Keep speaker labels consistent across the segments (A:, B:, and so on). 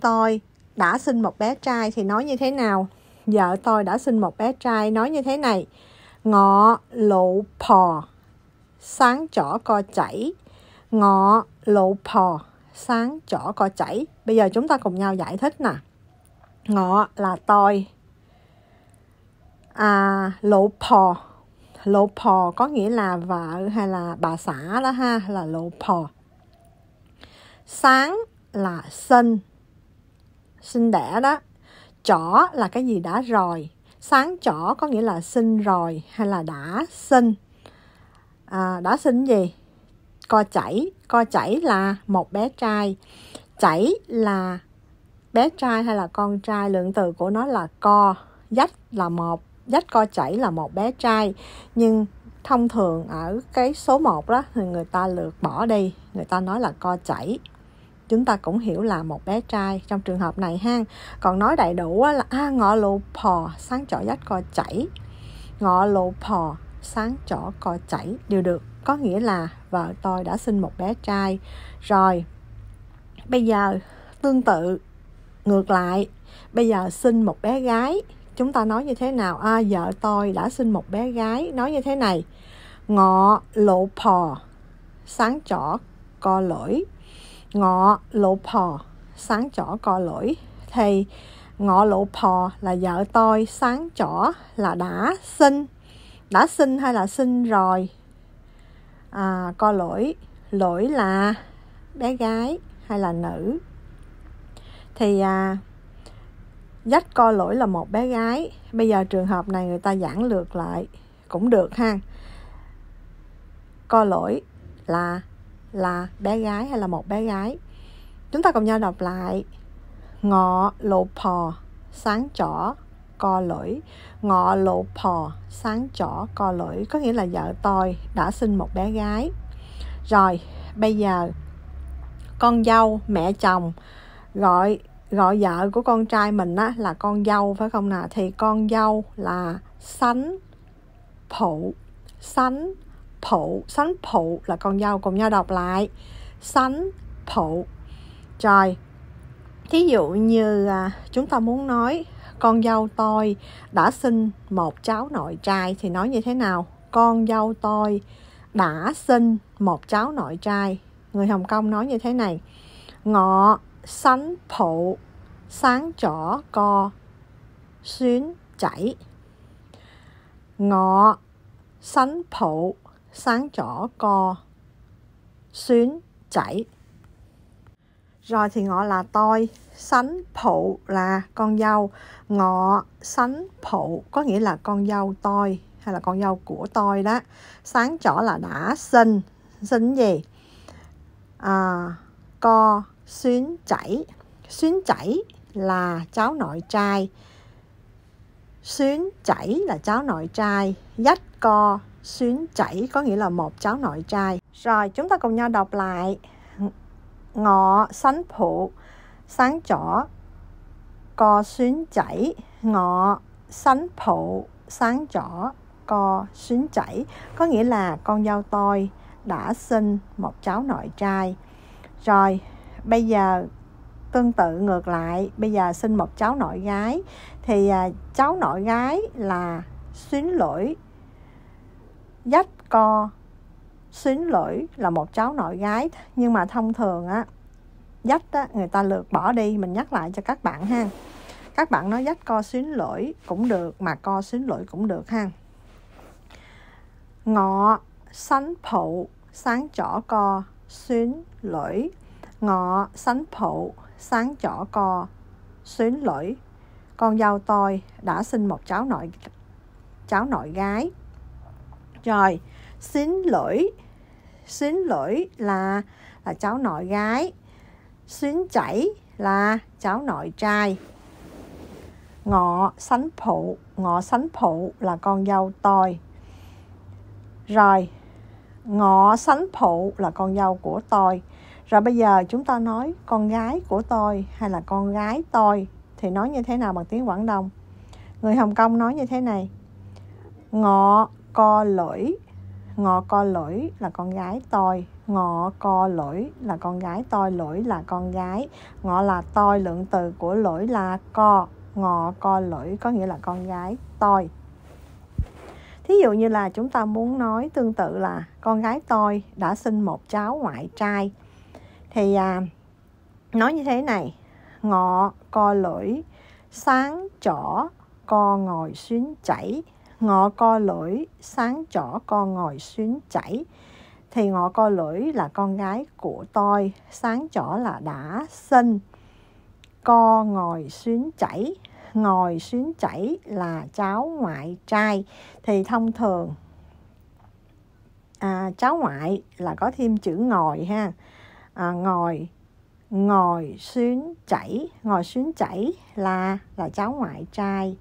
A: tôi đã sinh một bé trai thì nói như thế nào vợ tôi đã sinh một bé trai nói như thế này ngọ lộ pò sáng chỏ co chảy ngọ lộ pò sáng chỏ co chảy bây giờ chúng ta cùng nhau giải thích nè ngọ là tôi à lộ pò lộ pò có nghĩa là vợ hay là bà xã đó ha là lộ pò sáng là sinh sinh đẻ đó chỏ là cái gì đã rồi sáng chỏ có nghĩa là sinh rồi hay là đã sinh à, đã sinh gì co chảy co chảy là một bé trai chảy là bé trai hay là con trai lượng từ của nó là co dách là một dách co chảy là một bé trai nhưng thông thường ở cái số 1 đó thì người ta lược bỏ đi người ta nói là co chảy chúng ta cũng hiểu là một bé trai trong trường hợp này ha còn nói đầy đủ là à, ngọ lộ pò sáng chỗ dắt co chảy ngọ lộ pò sáng chỗ co chảy đều được có nghĩa là vợ tôi đã sinh một bé trai rồi bây giờ tương tự ngược lại bây giờ sinh một bé gái chúng ta nói như thế nào à, vợ tôi đã sinh một bé gái nói như thế này ngọ lộ pò sáng trỏ co lỗi ngọ lộ pò sáng chỏ co lỗi thì ngọ lộ pò là vợ tôi sáng chỏ là đã sinh đã sinh hay là sinh rồi à, co lỗi lỗi là bé gái hay là nữ thì à, dắt co lỗi là một bé gái bây giờ trường hợp này người ta giảng lược lại cũng được ha co lỗi là là bé gái hay là một bé gái chúng ta cùng nhau đọc lại ngọ lộ pò sáng chỏ co lưỡi ngọ lộ pò sáng chỏ co lưỡi có nghĩa là vợ tôi đã sinh một bé gái rồi bây giờ con dâu mẹ chồng gọi gọi vợ của con trai mình á, là con dâu phải không nào thì con dâu là sánh phụ sánh phụ phụ sánh là con dâu cùng nhau đọc lại sánh phụ rồi thí dụ như à, chúng ta muốn nói con dâu tôi đã sinh một cháu nội trai thì nói như thế nào con dâu tôi đã sinh một cháu nội trai người hồng kông nói như thế này ngọ sánh phụ sáng trỏ co xuyến chảy ngọ sánh phụ sáng co xuyến chảy rồi thì ngọ là tôi sánh phụ là con dâu Ngọ sánh phụ có nghĩa là con dâu tôi hay là con dâu của tôi đó Sáng chỗ là đã sinh Sinh gì? À, co xuyến chảy Xuyến chảy là cháu nội trai Xuyến chảy là cháu nội trai dắt co xuyến chảy có nghĩa là một cháu nội trai. Rồi chúng ta cùng nhau đọc lại. Ngọ sánh phụ sáng chỏ co xuyến chảy ngọ sánh phụ sáng chỏ co xuyến chảy có nghĩa là con dâu tôi đã sinh một cháu nội trai. Rồi bây giờ tương tự ngược lại bây giờ sinh một cháu nội gái thì à, cháu nội gái là xuyến lỗi dắt co xuyến lưỡi là một cháu nội gái nhưng mà thông thường á dách á, người ta lượt bỏ đi mình nhắc lại cho các bạn ha các bạn nói dách co xuyến lưỡi cũng được mà co xuyến lưỡi cũng được ha ngọ sánh phụ sáng chỏ co xuyến lưỡi ngọ sánh phụ sáng chỏ co xuyến lưỡi con dâu tôi đã sinh một cháu nội cháu nội gái rồi, xin lỗi. Xin lỗi là là cháu nội gái. Xin chảy là cháu nội trai. Ngọ sánh phụ, ngọ sánh phụ là con dâu tôi. Rồi, ngọ sánh phụ là con dâu của tôi. Rồi bây giờ chúng ta nói con gái của tôi hay là con gái tôi thì nói như thế nào bằng tiếng Quảng Đông? Người Hồng Kông nói như thế này. Ngọ co lưỡi ngọ co lưỡi là con gái tôi ngọ co lưỡi là con gái tôi lưỡi là con gái ngọ là tôi lượng từ của lưỡi là co ngọ co lưỡi có nghĩa là con gái tôi thí dụ như là chúng ta muốn nói tương tự là con gái tôi đã sinh một cháu ngoại trai thì à, nói như thế này ngọ co lưỡi sáng trỏ co ngồi xuyến chảy ngọ co lỗi sáng trỏ con ngồi xuyến chảy thì ngọ co lỗi là con gái của tôi sáng trỏ là đã sinh co ngồi xuyến chảy ngồi xuyến chảy là cháu ngoại trai thì thông thường à, cháu ngoại là có thêm chữ ngồi ha à, ngồi ngồi xuyến chảy ngồi xuyến chảy là là cháu ngoại trai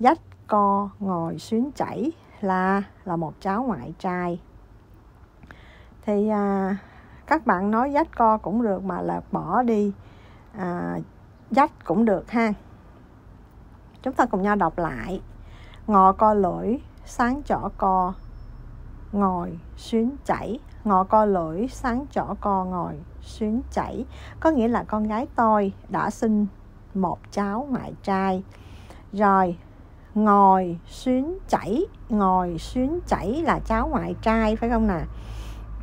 A: dách co ngồi xuyến chảy là là một cháu ngoại trai thì à, các bạn nói dách co cũng được mà là bỏ đi à, dách cũng được ha chúng ta cùng nhau đọc lại ngò co lưỡi sáng chỏ co ngồi xuyến chảy ngò co lưỡi sáng chỏ co ngồi xuyến chảy có nghĩa là con gái tôi đã sinh một cháu ngoại trai rồi ngòi xuyến chảy ngòi xuyến chảy là cháu ngoại trai phải không nè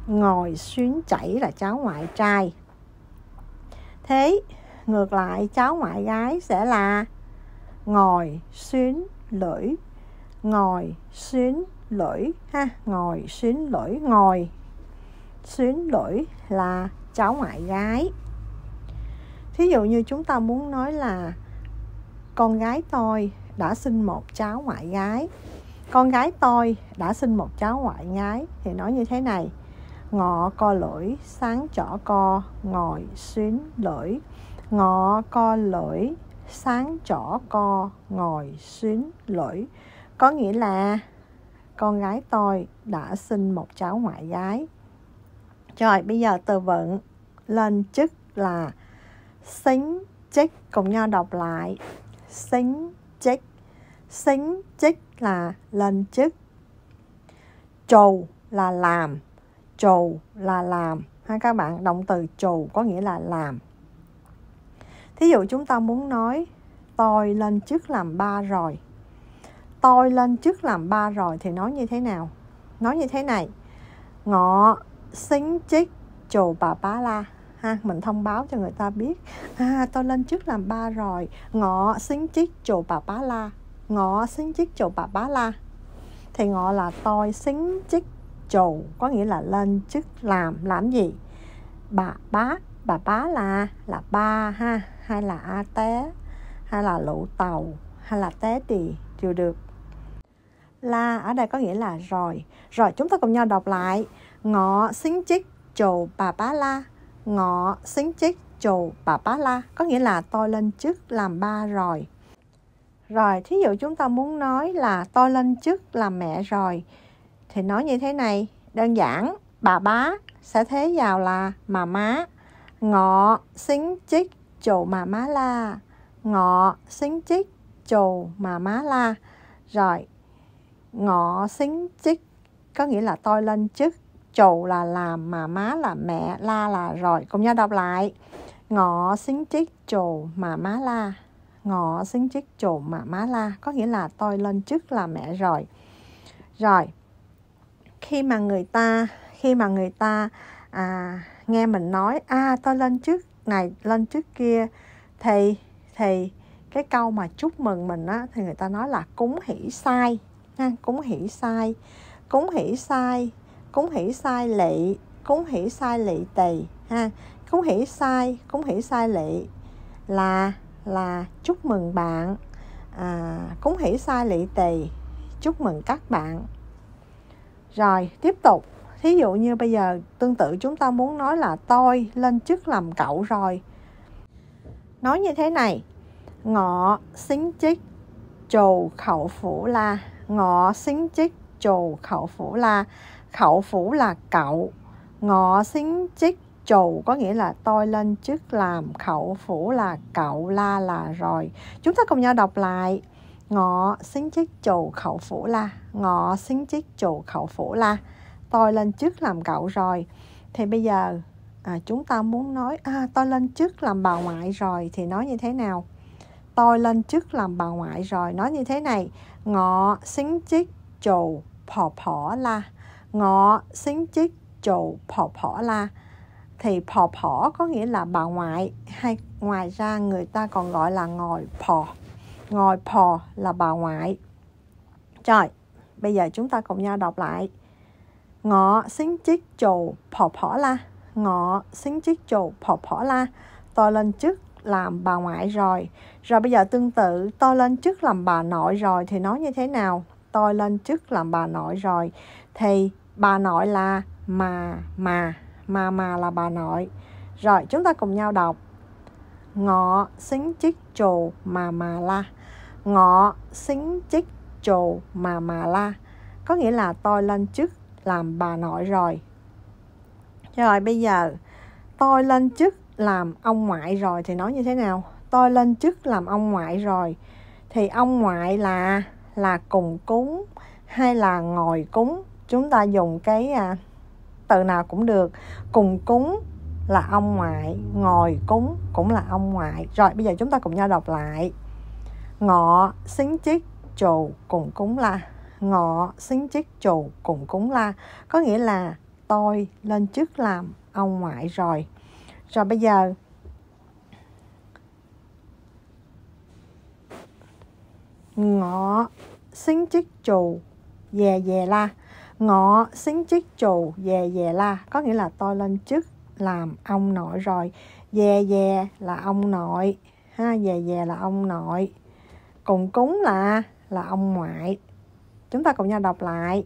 A: ngòi xuyến chảy là cháu ngoại trai thế ngược lại cháu ngoại gái sẽ là ngòi xuyến lưỡi ngòi xuyến lưỡi ha ngòi xuyến lưỡi ngòi xuyến lưỡi là cháu ngoại gái thí dụ như chúng ta muốn nói là con gái tôi đã sinh một cháu ngoại gái con gái tôi đã sinh một cháu ngoại gái thì nói như thế này ngọ co lưỡi sáng chỏ co ngồi xuyến lưỡi ngọ co lưỡi sáng chỏ co ngồi xuyến lưỡi có nghĩa là con gái tôi đã sinh một cháu ngoại gái rồi bây giờ từ vựng lên chức là xính chức cùng nhau đọc lại xính chích xính chích là lên chức trù là làm trù là làm ha các bạn động từ trù có nghĩa là làm thí dụ chúng ta muốn nói tôi lên chức làm ba rồi tôi lên chức làm ba rồi thì nói như thế nào nói như thế này ngọ xính chích trù bà bá la ha mình thông báo cho người ta biết à tôi lên trước làm ba rồi ngọ xính chiếc chỗ bà bá la ngọ xính chiếc chỗ bà bá la thì ngọ là tôi xính chiếc chỗ có nghĩa là lên chức làm làm gì bà bá bà bá là là ba ha hay là a té hay là lụ tàu hay là té tì đều được la ở đây có nghĩa là rồi rồi chúng ta cùng nhau đọc lại ngọ xính chiếc chầu bà bá la ngọ xính chích chầu bà bá la có nghĩa là tôi lên chức làm ba rồi rồi thí dụ chúng ta muốn nói là tôi lên chức làm mẹ rồi thì nói như thế này đơn giản bà bá sẽ thế vào là mà má ngọ xính chích chầu mà má la ngọ xính chích chầu mà má la rồi ngọ xính chích có nghĩa là tôi lên chức chậu là làm mà má là mẹ la là rồi cùng nhau đọc lại ngọ xính chích chầu mà má la ngọ xính chích chầu mà má la có nghĩa là tôi lên chức là mẹ rồi rồi khi mà người ta khi mà người ta à, nghe mình nói a à, tôi lên chức này lên chức kia thì thì cái câu mà chúc mừng mình á thì người ta nói là cúng hỷ sai ha, cúng hỷ sai cúng hỷ sai cúng hỷ sai lị cúng hỷ sai lị tỳ ha cúng hỷ sai cúng hỷ sai lị là là chúc mừng bạn à, cũng hỷ sai lị tỳ chúc mừng các bạn rồi tiếp tục thí dụ như bây giờ tương tự chúng ta muốn nói là tôi lên chức làm cậu rồi nói như thế này ngọ xính chích trù khẩu phủ la ngọ xính chích trù khẩu phủ là khẩu phủ là cậu ngọ xính chích trù có nghĩa là tôi lên chức làm khẩu phủ là cậu la là rồi chúng ta cùng nhau đọc lại ngọ xính chức trù khẩu phủ la ngọ xính chức trù khẩu phủ la tôi lên chức làm cậu rồi thì bây giờ à, chúng ta muốn nói à, tôi lên chức làm bà ngoại rồi thì nói như thế nào tôi lên chức làm bà ngoại rồi nói như thế này ngọ xính chức trù phỏ phỏ là ngọ xính chích chầu phỏ phỏ là thì phò phỏ có nghĩa là bà ngoại hay ngoài ra người ta còn gọi là ngồi phò ngồi phò là bà ngoại rồi bây giờ chúng ta cùng nhau đọc lại ngọ xính chiếc chầu phò phỏ la ngọ xính chiếc chầu phò phỏ la tôi lên chức làm bà ngoại rồi rồi bây giờ tương tự tôi lên chức làm bà nội rồi thì nói như thế nào tôi lên chức làm bà nội rồi thì bà nội là mà mà mà mà là bà nội rồi chúng ta cùng nhau đọc ngọ xính chiếc trù mà mà la ngọ xính chiếc trù mà mà la có nghĩa là tôi lên chức làm bà nội rồi rồi bây giờ tôi lên chức làm ông ngoại rồi thì nói như thế nào tôi lên chức làm ông ngoại rồi thì ông ngoại là là cùng cúng hay là ngồi cúng chúng ta dùng cái à, từ nào cũng được cùng cúng là ông ngoại ngồi cúng cũng là ông ngoại rồi bây giờ chúng ta cùng nhau đọc lại ngọ xính chích trù cùng cúng là ngọ xính chích trù cùng cúng là có nghĩa là tôi lên chức làm ông ngoại rồi rồi bây giờ dè dè la ngọ xứng chức chủ dè dè la có nghĩa là tôi lên chức làm ông nội rồi dè dè là ông nội ha dè dè là ông nội cùng cúng là là ông ngoại chúng ta cùng nhau đọc lại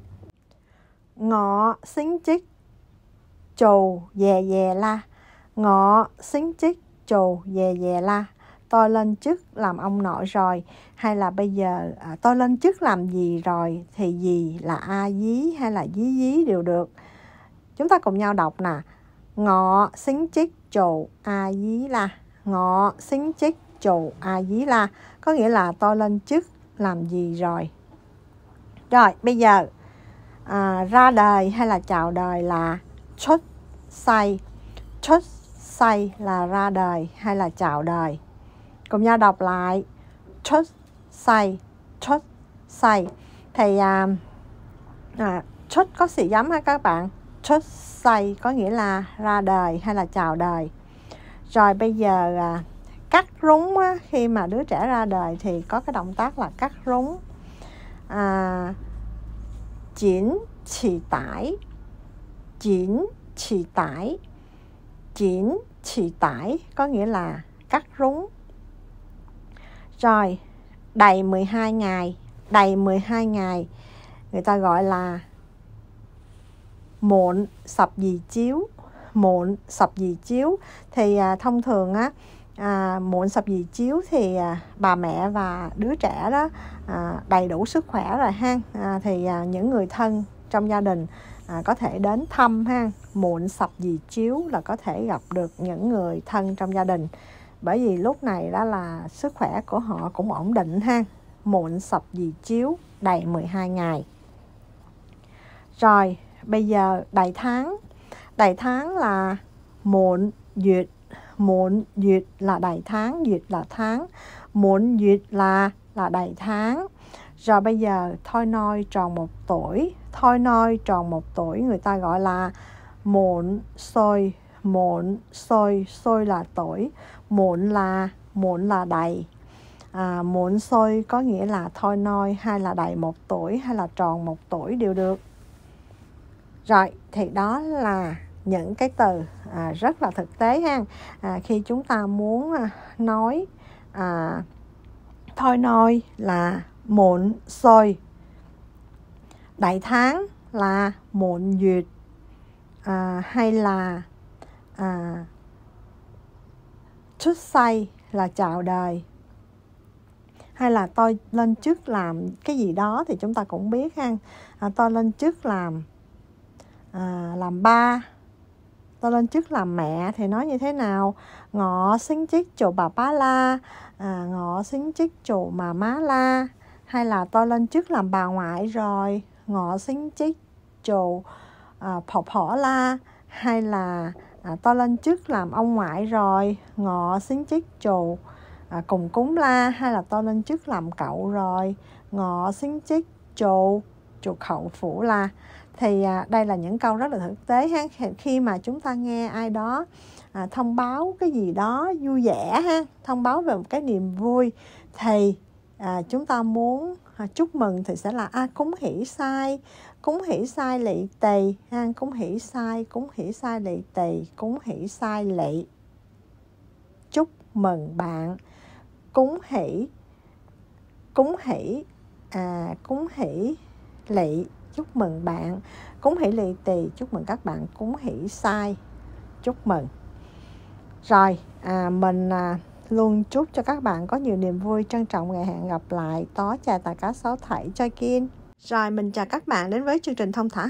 A: ngọ xứng chức chủ dè dè la ngọ xứng chức chủ dè dè la tôi lên chức làm ông nội rồi hay là bây giờ à, tôi lên chức làm gì rồi thì gì là a dí hay là dí dí đều được chúng ta cùng nhau đọc nè ngọ xính chích chủ a dí là ngọ xính chích chủ a dí là có nghĩa là tôi lên chức làm gì rồi rồi bây giờ à, ra đời hay là chào đời là chốt say chốt say là ra đời hay là chào đời cùng nhau đọc lại chốt say chốt say thì à, à, chốt có sự giấm ha các bạn chốt say có nghĩa là ra đời hay là chào đời rồi bây giờ à, cắt rúng á, khi mà đứa trẻ ra đời thì có cái động tác là cắt rúng à, chỉnh chỉ tải chỉnh chỉ tải chỉnh chỉ tải có nghĩa là cắt rúng rồi, đầy 12 ngày, đầy 12 ngày người ta gọi là muộn sập dì chiếu, muộn sập dì chiếu thì à, thông thường á à, muộn sập dì chiếu thì à, bà mẹ và đứa trẻ đó à, đầy đủ sức khỏe rồi ha à, thì à, những người thân trong gia đình à, có thể đến thăm ha muộn sập dì chiếu là có thể gặp được những người thân trong gia đình bởi vì lúc này đó là sức khỏe của họ cũng ổn định ha muộn sập gì chiếu đầy 12 ngày rồi bây giờ đầy tháng đầy tháng là muộn duyệt muộn duyệt là đầy tháng duyệt là tháng muộn duyệt là là đầy tháng rồi bây giờ thôi noi tròn một tuổi thôi noi tròn một tuổi người ta gọi là muộn sôi muộn sôi sôi là tuổi muộn là muộn là đầy à, muộn sôi có nghĩa là thôi noi hay là đầy một tuổi hay là tròn một tuổi đều được rồi thì đó là những cái từ à, rất là thực tế ha à, khi chúng ta muốn à, nói à, thôi noi là muộn sôi đại tháng là muộn duyệt à, hay là à, xuất say là chào đời hay là tôi lên trước làm cái gì đó thì chúng ta cũng biết ha à, tôi lên trước làm à, làm ba tôi lên trước làm mẹ thì nói như thế nào ngọ xứng chiếc chỗ bà bá la à, ngọ xứng chiếc chỗ mà má la hay là tôi lên trước làm bà ngoại rồi ngọ xứng chiếc chỗ à, phọ phỏ la hay là à, to lên chức làm ông ngoại rồi ngọ xính chức chù à, cùng cúng la hay là to lên chức làm cậu rồi ngọ xính chức chù chù khẩu phủ la thì à, đây là những câu rất là thực tế ha khi mà chúng ta nghe ai đó à, thông báo cái gì đó vui vẻ ha thông báo về một cái niềm vui thì à, chúng ta muốn à, chúc mừng thì sẽ là a à, cúng hỷ sai cúng hỷ sai lị tỳ ha cúng hỷ sai cúng hỷ sai lị tỳ cúng hỷ sai lị chúc mừng bạn cúng hỷ cúng hỷ à cúng hỷ lị chúc mừng bạn cúng hỷ lị tỳ chúc mừng các bạn cúng hỷ sai chúc mừng rồi à, mình à, luôn chúc cho các bạn có nhiều niềm vui trân trọng ngày hẹn gặp lại tó trà tại cá sấu thảy cho kiên rồi, mình chào các bạn đến với chương trình thông thả